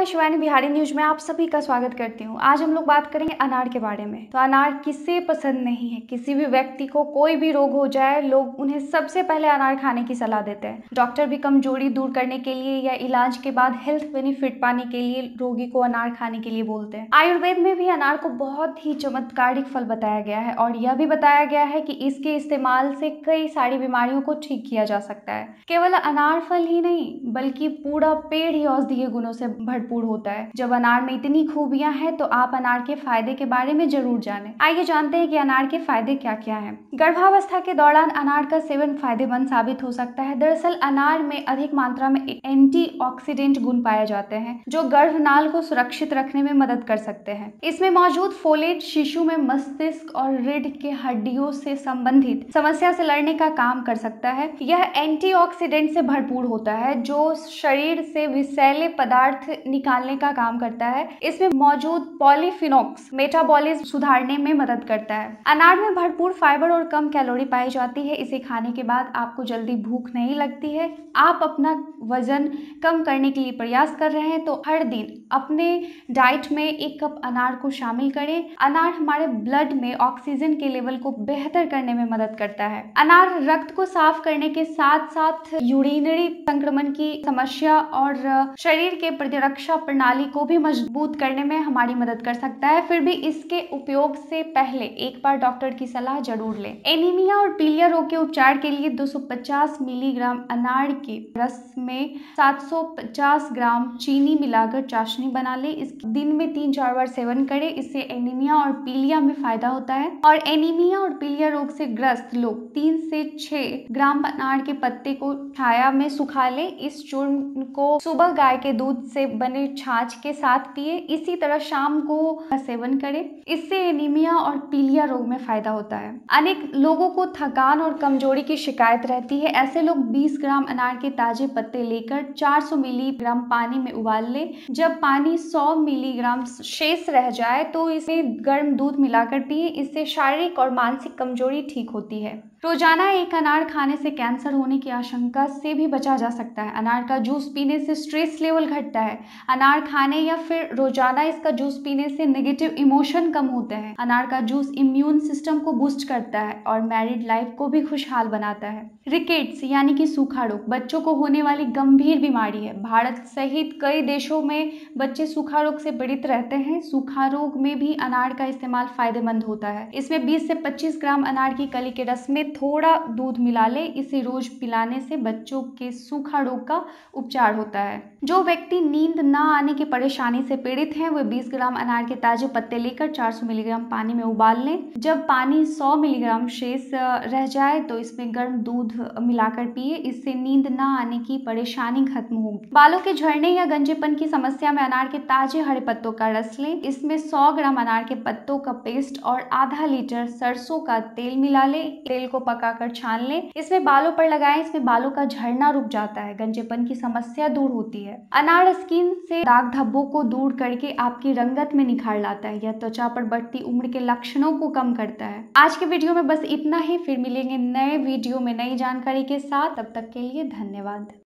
मैं शिवानी बिहारी न्यूज में आप सभी का स्वागत करती हूँ आज हम लोग बात करेंगे अनार के बारे में तो अनार किसे पसंद नहीं है किसी भी व्यक्ति को कोई भी रोग हो जाए लोग उन्हें सबसे पहले अनार खाने की सलाह देते हैं डॉक्टर भी कमजोरी दूर करने के लिए या इलाज के बाद हेल्थ बेनिफिट पाने के लिए रोगी को अनार खाने के लिए बोलते हैं आयुर्वेद में भी अनार को बहुत ही चमत्कारिक फल बताया गया है और यह भी बताया गया है की इसके इस्तेमाल से कई सारी बीमारियों को ठीक किया जा सकता है केवल अनार फल ही नहीं बल्कि पूरा पेड़ ही औषधीय गुणों से भरपूर भरपूर होता है जब अनार में इतनी खूबियां हैं तो आप अनार के फायदे के बारे में जरूर जानें आइए जानते हैं कि अनार के फायदे क्या क्या हैं गर्भावस्था के दौरान अनार का सेवन फायदेमंद साबित हो सकता है दरअसल अनार में अधिक मात्रा में एंटीऑक्सीडेंट गुण पाए जाते हैं जो नाल को सुरक्षित रखने में मदद कर सकते हैं इसमें मौजूद फोलेट शिशु में मस्तिष्क और रीढ़ के हड्डियों से संबंधित समस्या से लड़ने का काम कर सकता है यह एंटी से भरपूर होता है जो शरीर से विषैले पदार्थ निकालने का काम करता है इसमें मौजूद पॉलीफिनोक्स मेटाबॉलिज्म सुधारने में मदद करता है अनार में भरपूर फाइबर और कम कैलोरी पाई जाती है इसे खाने के बाद आपको जल्दी भूख नहीं लगती है आप अपना वजन कम करने के लिए प्रयास कर रहे हैं तो हर दिन अपने डाइट में एक कप अनार को शामिल करें अनार हमारे ब्लड में ऑक्सीजन के लेवल को बेहतर करने में मदद करता है अनार रक्त को साफ करने के साथ साथ यूरिनरी संक्रमण की समस्या और शरीर के प्रतिरक्षा सुरक्षा प्रणाली को भी मजबूत करने में हमारी मदद कर सकता है फिर भी इसके उपयोग से पहले एक बार डॉक्टर की सलाह जरूर लें एनीमिया और पीलिया रोग के उपचार के लिए 250 मिलीग्राम अनार के रस में 750 ग्राम चीनी मिलाकर चाशनी बना ले इस दिन में तीन चार बार सेवन करें इससे एनीमिया और पीलिया में फायदा होता है और एनीमिया और पीलिया रोग से ग्रस्त लोग तीन से छह ग्राम अनार के पत्ते को छाया में सुखा ले इस चूर्ण को सुबह गाय के दूध से बने थोड़े छाछ के साथ पिए इसी तरह शाम को सेवन करें इससे एनीमिया और पीलिया रोग में फायदा होता है अनेक लोगों को थकान और कमजोरी की शिकायत रहती है ऐसे लोग 20 ग्राम अनार के ताजे पत्ते लेकर 400 मिलीग्राम पानी में उबाल लें जब पानी 100 मिलीग्राम शेष रह जाए तो इसे गर्म दूध मिलाकर पिए इससे शारीरिक और मानसिक कमजोरी ठीक होती है रोजाना एक अनार खाने से कैंसर होने की आशंका से भी बचा जा सकता है अनार का जूस पीने से स्ट्रेस लेवल घटता है अनार खाने या फिर रोजाना इसका जूस पीने से नेगेटिव इमोशन कम होते हैं अनार का जूस इम्यून सिस्टम को बूस्ट करता है और मैरिड लाइफ को भी खुशहाल बनाता है रिकेट्स यानी कि सूखा रोग बच्चों को होने वाली गंभीर बीमारी है भारत सहित कई देशों में बच्चे सूखा रोग से पीड़ित रहते हैं सूखा रोग में भी अनार का इस्तेमाल फायदेमंद होता है इसमें 20 से 25 ग्राम अनार की कली के रस में थोड़ा दूध मिला ले इसे रोज पिलाने से बच्चों के सूखा रोग का उपचार होता है जो व्यक्ति नींद ना आने की परेशानी से पीड़ित हैं वे 20 ग्राम अनार के ताजे पत्ते लेकर 400 मिलीग्राम पानी में उबाल लें जब पानी 100 मिलीग्राम शेष रह जाए तो इसमें गर्म दूध मिलाकर पिए इससे नींद ना आने की परेशानी खत्म होगी बालों के झड़ने या गंजेपन की समस्या में अनार के ताजे हरे पत्तों का रस लें इसमें सौ ग्राम अनार के पत्तों का पेस्ट और आधा लीटर सरसों का तेल मिला लें तेल को पका छान लें इसमें बालों पर लगाए इसमें बालों का झड़ना रुक जाता है गंजेपन की समस्या दूर होती है अनार स्किन से दाग धब्बों को दूर करके आपकी रंगत में निखार लाता है यह त्वचा पर बढ़ती उम्र के लक्षणों को कम करता है आज के वीडियो में बस इतना ही फिर मिलेंगे नए वीडियो में नई जानकारी के साथ तब तक के लिए धन्यवाद